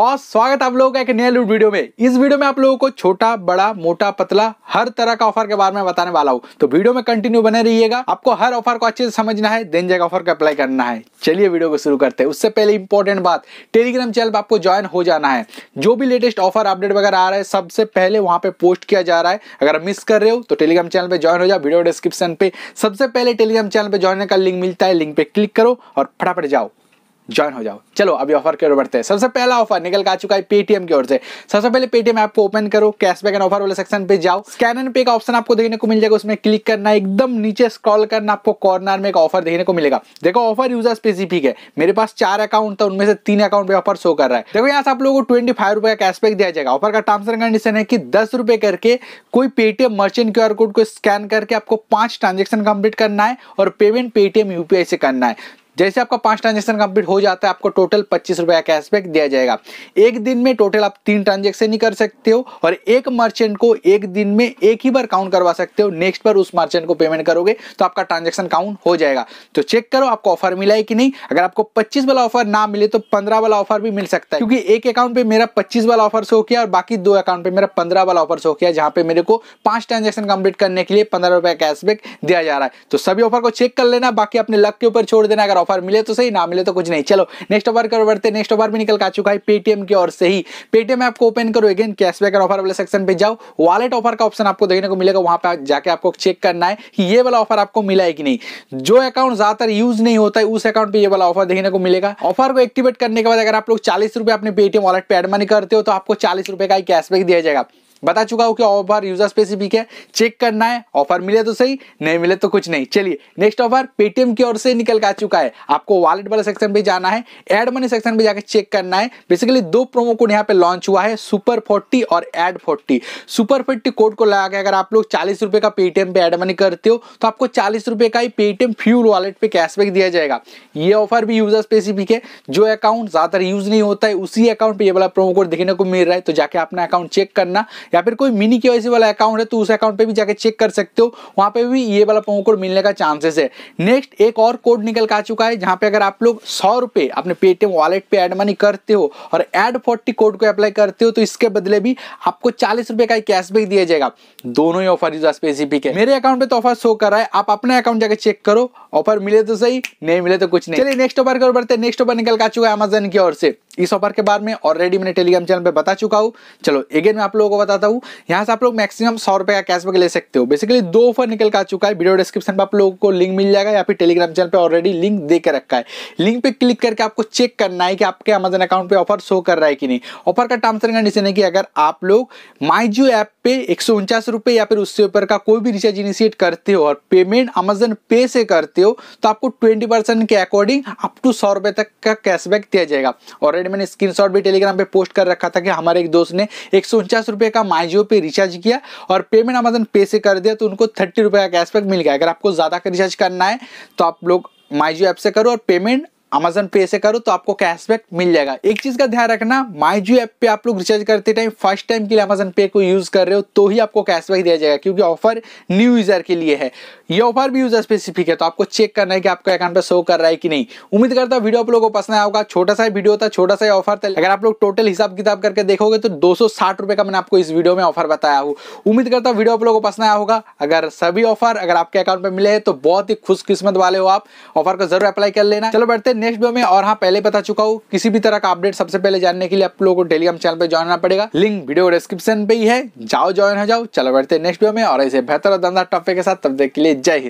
बहुत स्वागत आप लोगों का एक नया लूट वीडियो में इस वीडियो में आप लोगों को छोटा बड़ा मोटा पतला हर तरह का ऑफर के बारे में बताने वाला हूँ तो वीडियो में कंटिन्यू बने रहिएगा आपको हर ऑफर को अच्छे से समझना है देन जगह ऑफर का अप्लाई करना है चलिए वीडियो को शुरू करते हैं उससे पहले इंपॉर्टेंट बात टेलीग्राम चैनल पर आपको ज्वाइन हो जाना है जो भी लेटेस्ट ऑफर अपडेट वगैरह आ रहा है सबसे पहले वहाँ पे पोस्ट किया जा रहा है अगर मिस कर रहे हो तो टेलीग्राम चैनल पर ज्वाइन हो जाए वीडियो डिस्क्रिप्शन पे सबसे पहले टेलीग्राम चैनल पर ज्वाइन का लिंक मिलता है लिंक पे क्लिक करो और फटाफट जाओ ज्वाइन हो जाओ चलो अभी ऑफर की ओर बढ़ते हैं सबसे पहला ऑफर निकल आ चुका है पेटीएम की ओर से सबसे पहले पेटीएम ऐप को ओपन करो कैशबैक एंड ऑफर वाले सेक्शन पे जाओ स्कैन एंड पे का ऑप्शन आपको देखने को मिल जाएगा उसमें क्लिक करना एकदम नीचे स्क्रॉल करना आपको कॉर्नर में एक ऑफर देखने को मिलेगा देखो ऑफर यूजर स्पेसिफिक है मेरे पास चार अकाउंट था उनमें से तीन अकाउंट पे ऑफर शो कर रहा है देखो यहाँ से आप लोगों को ट्वेंटी फाइव रुपए का कैशबैक दिया जाएगा ऑफर का टर्म्स एंड कंडीशन है कि दस रुपए करके कोई पेटीएम मर्चेंट क्यू कोड को स्कैन करके आपको पांच ट्रांजेक्शन कंप्लीट करना है और पेमेंट पेटीएम यूपीआई से करना है जैसे आपका पांच ट्रांजेक्शन कंप्लीट हो जाता है आपको टोटल पच्चीस रुपए का कैशबैक दिया जाएगा एक दिन में टोटल आप तीन ट्रांजेक्शन ही कर सकते हो और एक मर्चेंट को एक दिन में एक ही बार काउंट करवा सकते हो नेक्स्ट बार उस मर्चेंट को पेमेंट करोगे तो आपका ट्रांजेक्शन काउंट हो जाएगा तो चेक करो आपको ऑफर मिला है कि नहीं अगर आपको पच्चीस वाला ऑफर ना मिले तो पंद्रह वाला ऑफर भी मिल सकता है क्योंकि एक अकाउंट पे मेरा पच्चीस वाला ऑफर शो किया और बाकी दो अकाउंट पे मेरा पंद्रह वाला ऑफर शो किया जहां पे मेरे को पांच ट्रांजेक्शन कंप्लीट करने के लिए पंद्रह रुपए कैशबैक दिया जा रहा है तो सभी ऑफर को चेक कर लेना बाकी अपने लक के ऊपर छोड़ देना अगर ऑफर ऑफर मिले तो सही ना मिले तो कुछ नहीं चलो नेक्स्ट ऑफर कर बढ़ते नेक्स्ट ऑफर भी निकल का चुका है पेटीएम की ओर से ही पेटीएम ऐप को ओपन करो अगेन कैशबैक और ऑफर वाले सेक्शन पे जाओ वालेट ऑफर का ऑप्शन आपको देखने को मिलेगा वहां पर जाके आपको चेक करना है कि ये वाला ऑफर आपको मिला है कि नहीं जो अकाउंट ज्यादातर यूज नहीं होता है उस अकाउंट पर ये वाला ऑफर देखने को मिलेगा ऑफर को एक्टिवेट करने के बाद अगर आप लोग चालीस रुपए अपने पेटीएम वालेट पे एड मनी करते हो तो आपको चालीस रुपए का ही कैशबैक दिया जाएगा बता चुका हूं कि ऑफर यूजर स्पेसिफिक है चेक करना है ऑफर मिले तो सही नहीं मिले तो कुछ नहीं चलिए नेक्स्ट ऑफर पेटीएम की ओर से निकल कर आ चुका है आपको वॉलेट वाले सेक्शन पे जाना है एड मनी सेक्शन पे जाकर चेक करना है बेसिकली दो प्रोमो कोड यहाँ पे लॉन्च हुआ है सुपर फोर्टी और add forty super forty code को लगा के अगर आप लोग चालीस रुपए का पेटीएम पे एड मनी करते हो तो आपको चालीस रुपए का ही पेटीएम फ्यूल वॉलेट पे कैशबैक दिया जाएगा ये ऑफर भी यूजर स्पेसिफिक है जो अकाउंट ज़्यादातर यूज नहीं होता है उसी अकाउंट पे यह वाला प्रोमो कोड देखने को मिल रहा है तो जाके अपना अकाउंट चेक करना या फिर कोई मिनी के वाला अकाउंट है तो उस अकाउंट पर भी जाकर चेक कर सकते हो वहां पर भी ये वाला प्रोमो कोड मिलने का चांसेस है नेक्स्ट एक और कोड निकल का आ चुका है जहाँ पे अगर आप लोग सौ रुपए अपने पेटीएम वॉलेट पे एड मनी करते हो और एड फोर्टी कोड को अप्लाई करते हो तो इसके बदले भी आपको चालीस रुपए का कैशबैक दिया जाएगा दोनों ही ऑफर स्पेसिफिक है मेरे अकाउंट पे तो ऑफर शो कर रहा है आप अपने अकाउंट जाकर चेक करो ऑफर मिले तो सही नहीं मिले तो कुछ नहीं चलिए नेक्स्ट ऑफर की बढ़ते नेक्स्ट ऑफर निकल का चुका है अमेजन की ओर से इस ऑफर के बारे में ऑलरेडी मैंने टेलीग्राम चैनल पर बता चुका हूँ चलो अगेन मैं आप लोगों को बता बताता हूँ यहाँ से आप लोग मैक्सिमम सौ रुपए का कैशबैक ले सकते हो बेसिकली दो ऑफर निकल का चुका है वीडियो डिस्क्रिप्शन पर आप लोगों को लिंक मिल जाएगा या फिर टेलीग्राम चैनल पर ऑलरेडी लिंक दे के रखा है लिंक पे क्लिक करके आपको चेक करना है कि आपके अमेजन अकाउंट पर ऑफर शो कर रहा है कि नहीं ऑफर का टर्म्स एंड कंडीशन है कि अगर आप लोग माई जियो ऐप पे एक सौ उनचास रुपये या फिर उससे ऊपर का कोई भी रिचार्ज इनिशिएट करते हो और पेमेंट अमेजन पे से करते हो तो आपको ट्वेंटी परसेंट के अकॉर्डिंग अप टू सौ रुपये तक का कैशबैक दिया जाएगा ऑलरेडी मैंने स्क्रीनशॉट भी टेलीग्राम पे पोस्ट कर रखा था कि हमारे एक दोस्त ने एक सौ उनचास रुपये का माइजियो पे रिचार्ज किया और पेमेंट अमेजन पे से कर दिया तो उनको थर्टी रुपये का कैशबैक मिल गया अगर आपको ज़्यादा का रिचार्ज करना है तो आप लोग माइजियो ऐप से करो और पेमेंट अमेजोन पे से करो तो आपको कैशबैक मिल जाएगा एक चीज का ध्यान रखना माई जो ऐप पे आप लोग रिचार्ज करते टाइम फर्स्ट टाइम के लिए अमेजन पे को यूज कर रहे हो तो ही आपको कैशबैक दिया जाएगा क्योंकि ऑफर न्यू यूजर के लिए है ये ऑफर भी यूजर स्पेसिफिक है तो आपको चेक करना है कि आपका अकाउंट पर शो कर रहा है कि नहीं उम्मीद करता हूँ वीडियो आप लोगों को पसंद आया होगा छोटा सा वीडियो था छोटा सा ऑफर था अगर आप लोग टोटल हिसाब किताब करके देखोगे तो दो रुपए का मैंने आपको इस वीडियो में ऑफर बताया हूँ उम्मीद करता हूँ वीडियो आप लोगों को पसंद आया होगा अगर सभी ऑफर अगर आपके अकाउंट पर मिले हैं तो बहुत ही खुशकिस्मत वाले हो आप ऑफर को जरूर अप्लाई कर लेना चलो बैठते नेक्स्ट वीडियो में और हाँ पहले बता चुका हूँ किसी भी तरह का अपडेट सबसे पहले जानने के लिए आप लोगों को टेलीग्राम चैनल पर ज्वाइन होना पड़ेगा लिंक वीडियो डिस्क्रिप्शन पे ही है जाओ ज्वाइन हो जाओ चलो बैठते नेक्स्ट वीडियो में और ऐसे बेहतर और दमदार टॉपिक के साथ तब देख के लिए जय हिंद